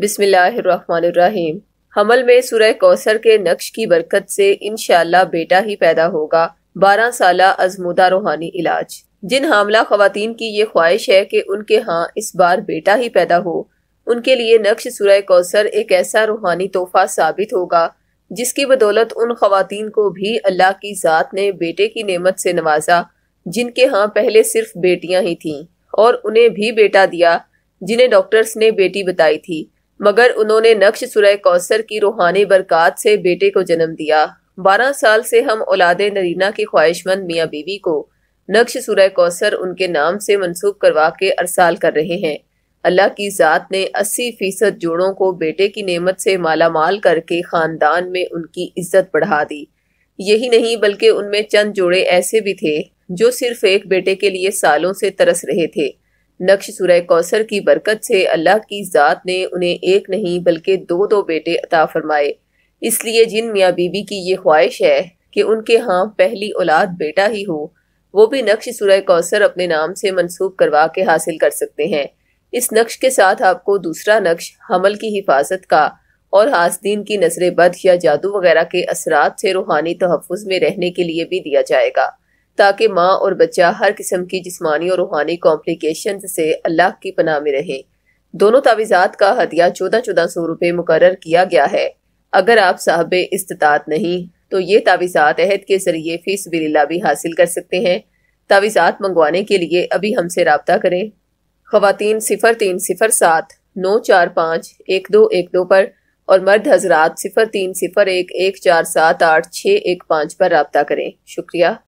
बिस्मिल्लाहिर्रहमानिर्रहीम हमल में सुरह कौसर के नक्श की बरकत से इनशाला बेटा ही पैदा होगा बारह साल अजमुदा रूहानी इलाज जिन हामला खातन की ये ख्वाहिश है कि उनके यहाँ इस बार बेटा ही पैदा हो उनके लिए नक्श सुरह कौसर एक ऐसा रूहानी तोहफा साबित होगा जिसकी बदौलत उन खातन को भी अल्लाह की ज़ात ने बेटे की नेमत से नवाजा जिनके यहाँ पहले सिर्फ बेटियाँ ही थीं और उन्हें भी बेटा दिया जिन्हें डॉक्टर्स ने बेटी बताई थी मगर उन्होंने नक्श सुरह कौसर की रूहानी बरकत से बेटे को जन्म दिया बारह साल से हम औलाद नरीना की ख्वाहिशमंद मियाँ बीवी को नक्श सुरह कौसर उनके नाम से मनसूब करवा के अरसाल कर रहे हैं अल्लाह की ज़ात ने अस्सी फीसद जोड़ों को बेटे की नेमत से माला माल करके ख़ानदान में उनकी इज्जत बढ़ा दी यही नहीं बल्कि उनमें चंद जोड़े ऐसे भी थे जो सिर्फ एक बेटे के लिए सालों से तरस रहे थे नक्श सुरह कौसर की बरकत से अल्लाह की ज़ात ने उन्हें एक नहीं बल्कि दो दो बेटे अता फरमाए इसलिए जिन मियाँ बीबी की ये ख्वाहिश है कि उनके यहाँ पहली औलाद बेटा ही हो वो भी नक्श सुरह कौसर अपने नाम से मनसूब करवा के हासिल कर सकते हैं इस नक्श के साथ आपको दूसरा नक्श हमल की हिफाजत का और हासदीन की नजर बद या जादू वगैरह के असरात से रूहानी तहफ़ में रहने के लिए भी दिया जाएगा ताकि माँ और बच्चा हर किस्म की जिसमानी और रूहानी कॉम्प्लिकेशन से अल्लाह की पनाह में रहें दोनों तावीज़ात का हदिया चौदह चौदह सौ रुपये मुकर किया गया है अगर आप साहब इस्तात नहीं तो ये तावीज़ात अहद के ज़रिए फीस बिल्ला भी हासिल कर सकते हैं तावीज़ात मंगवाने के लिए अभी हमसे रबता करें ख़वातीन सिफ़र तीन सिफ़र सात नौ चार पाँच एक दो एक दो पर और मर्द हजरात सिफ़र तीन सिफ़र एक एक चार सात आठ छः एक पाँच पर रबता करें शुक्रिया